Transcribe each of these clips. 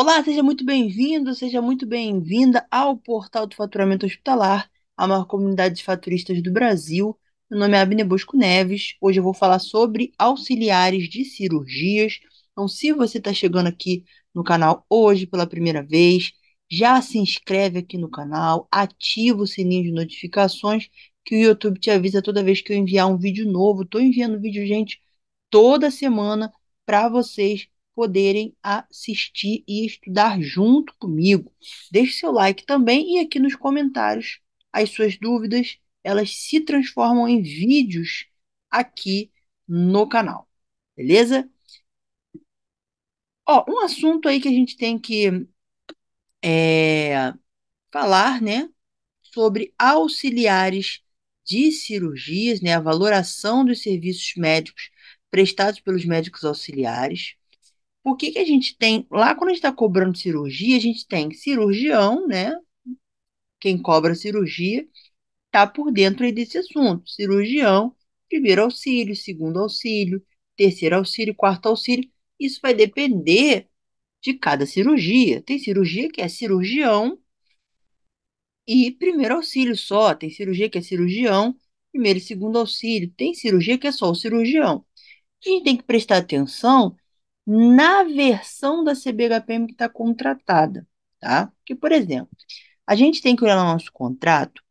Olá, seja muito bem-vindo, seja muito bem-vinda ao Portal do Faturamento Hospitalar, a maior comunidade de faturistas do Brasil. Meu nome é Abner Bosco Neves. Hoje eu vou falar sobre auxiliares de cirurgias. Então, se você está chegando aqui no canal hoje pela primeira vez, já se inscreve aqui no canal, ativa o sininho de notificações que o YouTube te avisa toda vez que eu enviar um vídeo novo. Estou enviando vídeo, gente, toda semana para vocês poderem assistir e estudar junto comigo. Deixe seu like também e aqui nos comentários as suas dúvidas, elas se transformam em vídeos aqui no canal. Beleza? Ó, um assunto aí que a gente tem que é, falar, né, sobre auxiliares de cirurgias, né, a valoração dos serviços médicos prestados pelos médicos auxiliares o que, que a gente tem? Lá, quando a gente está cobrando cirurgia, a gente tem cirurgião, né? Quem cobra cirurgia está por dentro desse assunto. Cirurgião, primeiro auxílio, segundo auxílio, terceiro auxílio, quarto auxílio. Isso vai depender de cada cirurgia. Tem cirurgia que é cirurgião e primeiro auxílio só. Tem cirurgia que é cirurgião, primeiro e segundo auxílio. Tem cirurgia que é só o cirurgião. A gente tem que prestar atenção na versão da CBHPM que está contratada, tá? Que, por exemplo, a gente tem que olhar no nosso contrato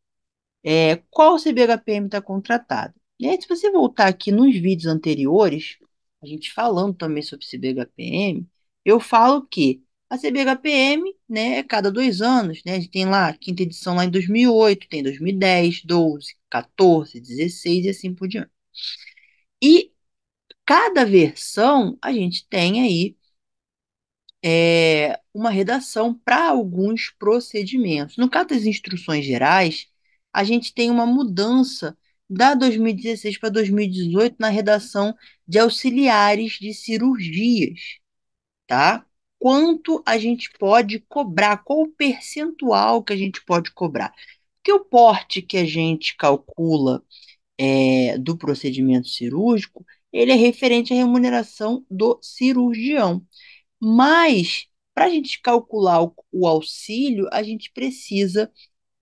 é, qual CBHPM está contratada. E aí, se você voltar aqui nos vídeos anteriores, a gente falando também sobre CBHPM, eu falo que a CBHPM, né, é cada dois anos, né, a gente tem lá a quinta edição lá em 2008, tem 2010, 12, 14, 16 e assim por diante. E cada versão a gente tem aí é, uma redação para alguns procedimentos. No caso das instruções gerais, a gente tem uma mudança da 2016 para 2018 na redação de auxiliares de cirurgias, tá? Quanto a gente pode cobrar, qual o percentual que a gente pode cobrar? Porque o porte que a gente calcula é, do procedimento cirúrgico ele é referente à remuneração do cirurgião. Mas, para a gente calcular o, o, auxílio, a gente precisa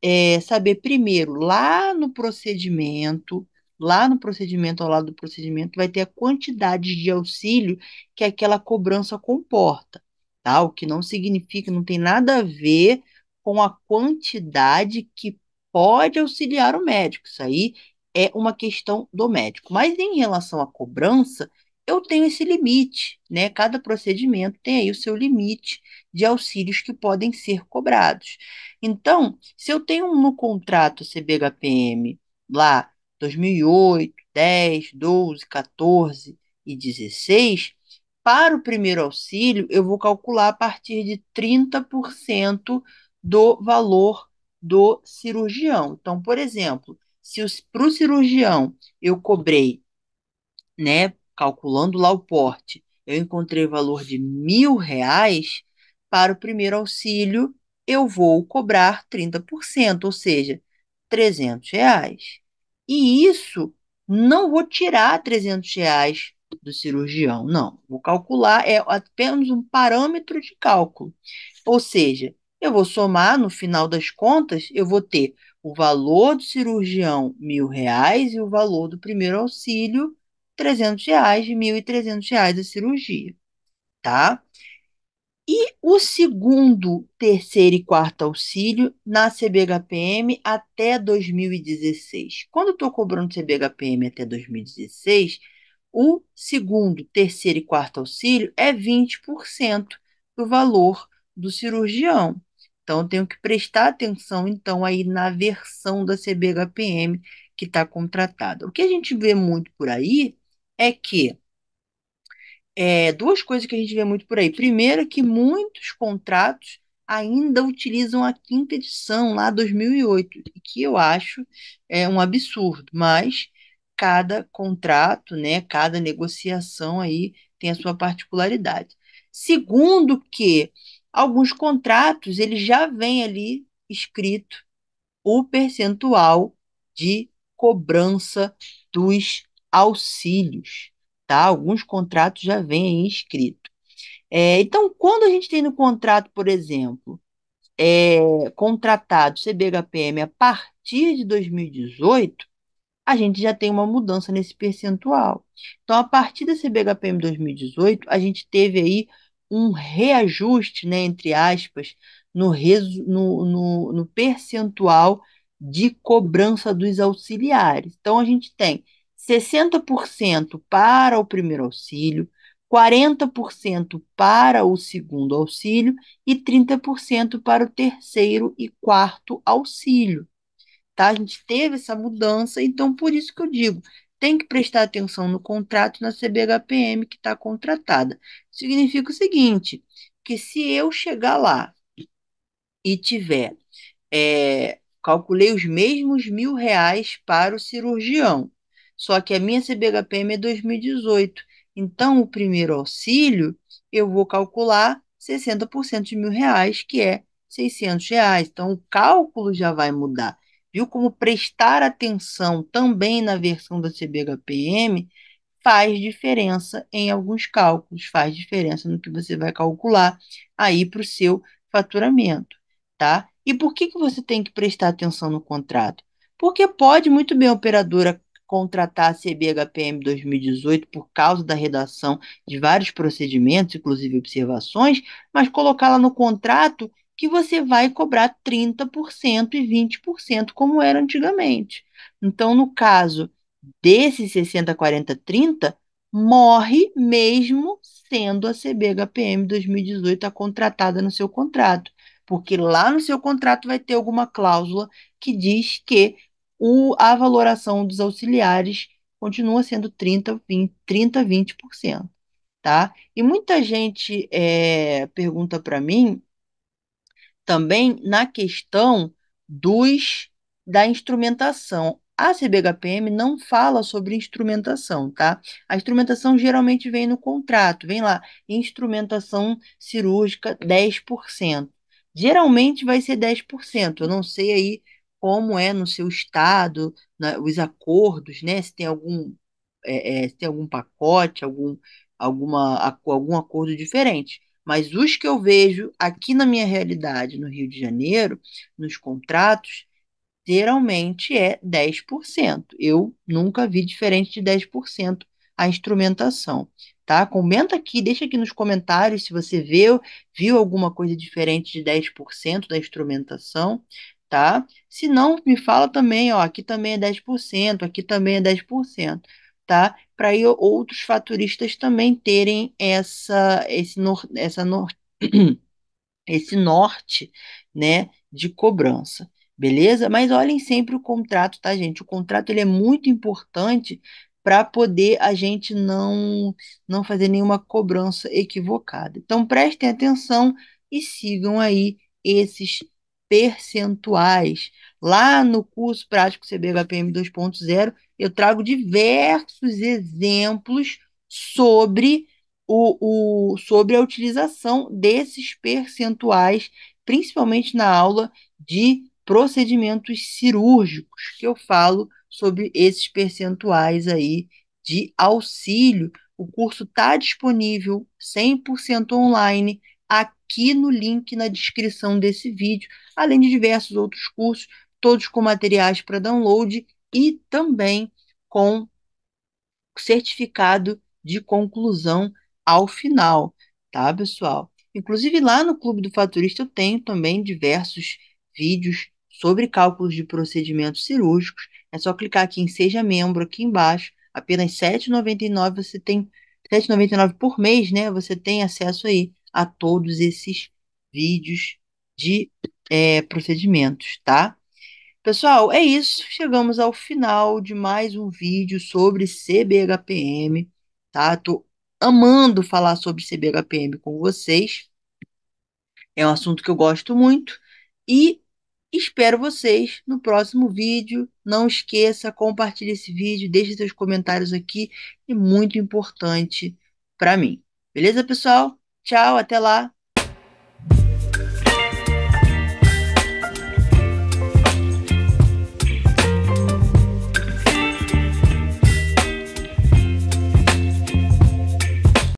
é, saber primeiro, lá no procedimento, lá no procedimento, ao lado do procedimento, vai ter a quantidade de auxílio que aquela cobrança comporta, tá? O que não significa, não tem nada a ver com a quantidade que pode auxiliar o médico. Isso aí é uma questão do médico. Mas em relação à cobrança, eu tenho esse limite, né? Cada procedimento tem aí o seu limite de auxílios que podem ser cobrados. Então, se eu tenho no contrato CBHPM lá 2008, 10, 12, 14 e 16, para o primeiro auxílio, eu vou calcular a partir de 30% do valor do cirurgião. Então, por exemplo, se para o cirurgião eu cobrei, né, calculando lá o porte, eu encontrei valor de mil reais, para o primeiro auxílio eu vou cobrar 30%, ou seja, 300 reais. E isso não vou tirar 300 reais do cirurgião, não. Vou calcular, é apenas um parâmetro de cálculo. Ou seja, eu vou somar, no final das contas, eu vou ter o valor do cirurgião, mil reais, e o valor do primeiro auxílio, trezentos reais, mil e trezentos reais a cirurgia, tá? E o segundo, terceiro e quarto auxílio na CBHPM até 2016. Quando eu estou cobrando CBHPM até 2016, o segundo, terceiro e quarto auxílio é 20% do valor do cirurgião. Então, tenho que prestar atenção, então, aí na versão da CBHPM que está contratada. O que a gente vê muito por aí é que é, duas coisas que a gente vê muito por aí. Primeiro é que muitos contratos ainda utilizam a quinta edição lá 2008, que eu acho é um absurdo, mas cada contrato, né, cada negociação aí tem a sua particularidade. Segundo que alguns contratos ele já vem ali escrito o percentual de cobrança dos auxílios, tá? Alguns contratos já vêm aí escrito. É, então, quando a gente tem no contrato, por exemplo, é, contratado CBHPM a partir de 2018, a gente já tem uma mudança nesse percentual. Então, a partir da CBHPM 2018, a gente teve aí um reajuste, né, entre aspas, no, resu, no, no, no percentual de cobrança dos auxiliares. Então, a gente tem 60% para o primeiro auxílio, 40% para o segundo auxílio e 30% para o terceiro e quarto auxílio. Tá? A gente teve essa mudança, então por isso que eu digo tem que prestar atenção no contrato na CBHPM que está contratada. Significa o seguinte, que se eu chegar lá e tiver, é, calculei os mesmos mil reais para o cirurgião, só que a minha CBHPM é 2018, então o primeiro auxílio eu vou calcular 60% de mil reais, que é 600 reais. Então o cálculo já vai mudar viu como prestar atenção também na versão da CBHPM faz diferença em alguns cálculos, faz diferença no que você vai calcular aí para o seu faturamento, tá? E por que, que você tem que prestar atenção no contrato? Porque pode muito bem a operadora contratar a CBHPM 2018 por causa da redação de vários procedimentos, inclusive observações, mas colocá-la no contrato que você vai cobrar 30% e 20%, como era antigamente. Então, no caso desse 60, 40, 30, morre mesmo sendo a CBHPM 2018 a contratada no seu contrato, porque lá no seu contrato vai ter alguma cláusula que diz que o, a valoração dos auxiliares continua sendo 30, 20, 30, 20%, tá? E muita gente é, pergunta para mim também na questão dos da instrumentação. A CBHPM não fala sobre instrumentação, tá? A instrumentação geralmente vem no contrato, vem lá, instrumentação cirúrgica 10%. Geralmente vai ser 10%, eu não sei aí como é no seu estado, na, né, os acordos, né? Se tem algum, é, é, se tem algum pacote, algum, alguma, algum acordo diferente. Mas os que eu vejo aqui na minha realidade, no Rio de Janeiro, nos contratos, geralmente é 10%. Eu nunca vi diferente de 10% a instrumentação. Tá? Comenta aqui, deixa aqui nos comentários se você viu, viu alguma coisa diferente de 10% da instrumentação, tá? Se não, me fala também, ó, aqui também é 10%, aqui também é 10% tá? Para outros faturistas também terem essa esse nor, essa nor, esse norte, né, de cobrança. Beleza? Mas olhem sempre o contrato, tá, gente? O contrato ele é muito importante para poder a gente não não fazer nenhuma cobrança equivocada. Então prestem atenção e sigam aí esses percentuais. Lá no curso prático CBHPM 2.0, eu trago diversos exemplos sobre, o, o, sobre a utilização desses percentuais, principalmente na aula de procedimentos cirúrgicos, que eu falo sobre esses percentuais aí de auxílio. O curso está disponível 100% online aqui no link na descrição desse vídeo, além de diversos outros cursos, todos com materiais para download e também com certificado de conclusão ao final, tá, pessoal? Inclusive lá no Clube do Faturista eu tenho também diversos vídeos sobre cálculos de procedimentos cirúrgicos. É só clicar aqui em seja membro aqui embaixo, apenas R$ 7,99 você tem R$ 7,99 por mês, né? Você tem acesso aí a todos esses vídeos de é, procedimentos, tá? Pessoal, é isso. Chegamos ao final de mais um vídeo sobre CBHPM, tá? Tô amando falar sobre CBHPM com vocês. É um assunto que eu gosto muito e espero vocês no próximo vídeo. Não esqueça, compartilhe esse vídeo, deixe seus comentários aqui, é muito importante para mim. Beleza, pessoal? Tchau, até lá.